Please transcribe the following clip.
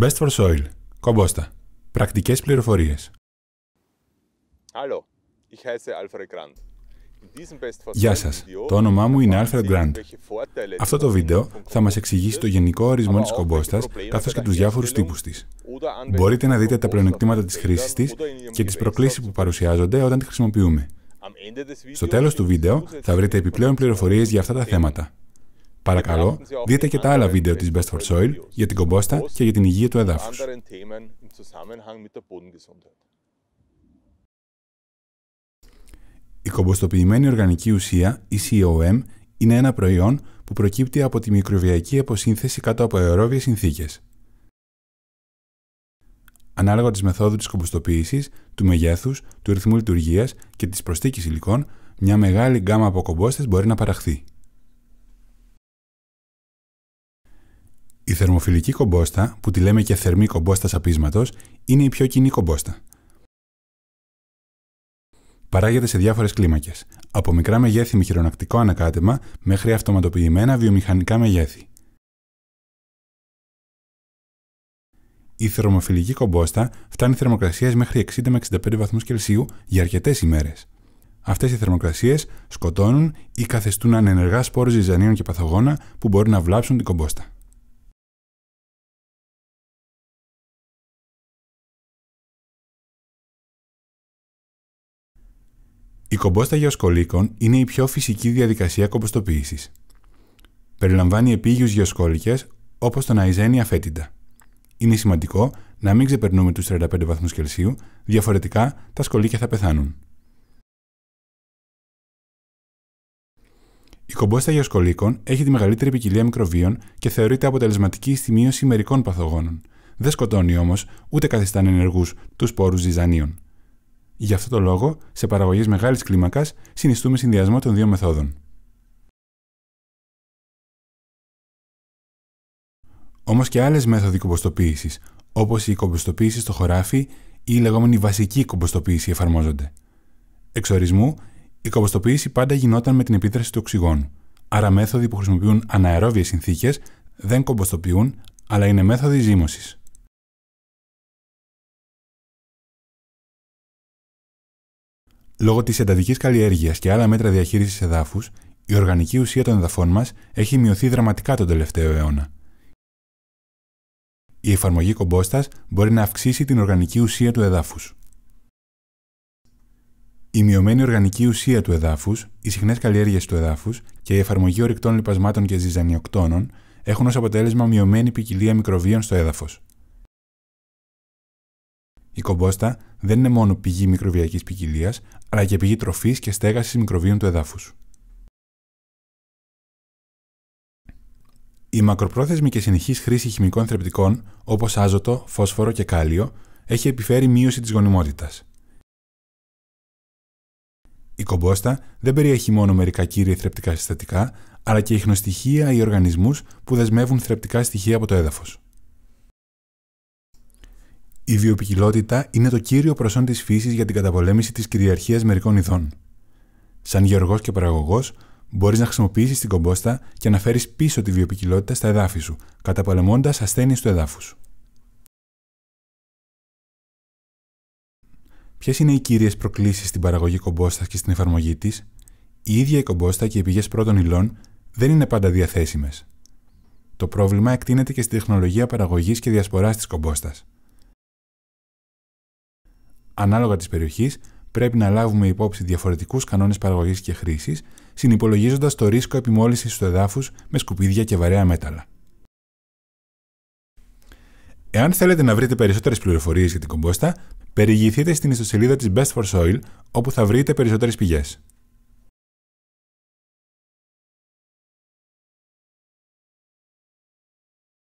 Best for Soil. Κομπόστα. Πρακτικές πληροφορίες. Γεια σας. το όνομά μου είναι Alfred Grant. Αυτό το βίντεο θα μας εξηγήσει το γενικό ορισμό της κομπόστα καθώς και τους διάφορους τύπους της. Μπορείτε να δείτε τα πλεονεκτήματα της χρήσης της και τις προκλήσεις που παρουσιάζονται όταν τη χρησιμοποιούμε. Στο τέλος ε, του βίντεο ε, θα βρείτε επιπλέον ε, πληροφορίες για αυτά τα θέματα. Παρακαλώ, δείτε και τα άλλα βίντεο της Best for Soil για την κομπόστα και για την υγεία του εδάφους. Η κομποστοποιημένη οργανική ουσία, η COM, είναι ένα προϊόν που προκύπτει από τη μικροβιακή αποσύνθεση κάτω από αερόβιες συνθήκες. Ανάλογα της μεθόδου της κομποστοποίησης, του μεγέθους, του ρυθμού λειτουργίας και της προστίκη υλικών, μια μεγάλη γκάμα από κομπόστες μπορεί να παραχθεί. Η θερμοφιλική κομπόστα, που τη λέμε και θερμή κομπόστα σαπίσματος, είναι η πιο κοινή κομπόστα. Παράγεται σε διάφορες κλίμακες, από μικρά μεγέθη με χειρονακτικό ανακάτεμα μέχρι αυτοματοποιημένα βιομηχανικά μεγέθη. Η θερμοφιλική κομπόστα φτάνει φτάνει μέχρι 60 με 65 βαθμούς Κελσίου για αρκετές ημέρες. Αυτές οι θερμοκρασίες σκοτώνουν ή καθεστούν ανενεργά σπόρους ζυζανίων και παθογόνα που μπορεί να βλάψουν την κομπόστα. Η κομπόστα γεωσκολίκων είναι η πιο φυσική διαδικασία κομποστοποίησης. Περιλαμβάνει επίγειους γεωσκόλικες όπως το Ναϊζένια φέτιντα. Είναι σημαντικό να μην ξεπερνούμε τους 35 βαθμούς Κελσίου, διαφορετικά τα σκολίκια θα πεθάνουν. Η κομπόστα γεωσκολίκων έχει τη μεγαλύτερη ποικιλία μικροβίων και θεωρείται αποτελεσματική στη μείωση μερικών παθογόνων. Δεν σκοτώνει όμως ούτε καθιστά ενεργούς τους σπόρους ζυζανίων. Γι' αυτό το λόγο, σε παραγωγέ μεγάλης κλίμακας συνιστούμε συνδυασμό των δύο μεθόδων. Όμως και άλλες μέθοδοι κομποστοποίησης, όπως η κομποστοποίηση στο χωράφι ή η λεγόμενη βασική κομποστοποίηση, εφαρμόζονται. Εξ ορισμού, η κομποστοποίηση πάντα γινόταν με την επίδραση του οξυγόνου. Άρα, μέθοδοι που χρησιμοποιούν αναερόβιες συνθήκες δεν κομποστοποιούν, αλλά είναι μέθοδοι ζύμωσης. Λόγω της εντατικής καλλιέργειας και άλλα μέτρα διαχείρισης εδάφους, η οργανική ουσία των εδαφών μας έχει μειωθεί δραματικά τον τελευταίο αιώνα. Η εφαρμογή κομπόστα μπορεί να αυξήσει την οργανική ουσία του εδάφους. Η μειωμένη οργανική ουσία του εδάφους, οι συχνές καλλιέργειες του εδάφους και η εφαρμογή ορυκτών λιπασμάτων και ζυζανιοκτώνων έχουν ως αποτέλεσμα μειωμένη ποικιλία μικροβίων στο έδαφος. Η κομπόστα δεν είναι μόνο πηγή μικροβιακής ποικιλία, αλλά και πηγή τροφής και στέγασης μικροβίων του εδάφους. Η μακροπρόθεσμη και συνεχής χρήση χημικών θρεπτικών, όπως άζωτο, φόσφορο και κάλιο, έχει επιφέρει μείωση της γονιμότητας. Η κομπόστα δεν περιέχει μόνο μερικά κύρια θρεπτικά συστατικά, αλλά και ιχνοστοιχεία ή οργανισμούς που δεσμεύουν θρεπτικά στοιχεία από το έδαφος. Η βιοπικιλότητα είναι το κύριο προσόν της φύσης για την καταπολέμηση της κυριαρχίας μερικών ειδών. Σαν γεωργός και παραγωγός, μπορείς να χρησιμοποιήσεις την κομπόστα και να φέρεις πίσω τη βιοπικιλότητα στα εδάφη σου, καταπολεμώντας ασθένειες του εδάφου Ποιες είναι οι κύριες προκλήσεις στην παραγωγή κομπόστα και στην εφαρμογή της, η ίδια η κομπόστα και οι πηγές πρώτων υλών δεν είναι πάντα διαθέσιμες. Το πρόβλημα εκτείνεται και στη τεχνολογία παραγωγής και διασποράς της κομπόστας ανάλογα της περιοχής, πρέπει να λάβουμε υπόψη διαφορετικούς κανόνες παραγωγής και χρήσης, συνυπολογίζοντας το ρίσκο επιμόλυνση του εδάφους με σκουπίδια και βαρέα μέταλλα. Εάν θέλετε να βρείτε περισσότερες πληροφορίες για την κομπόστα, περιηγηθείτε στην ιστοσελίδα της Best for Soil, όπου θα βρείτε περισσότερες πηγές.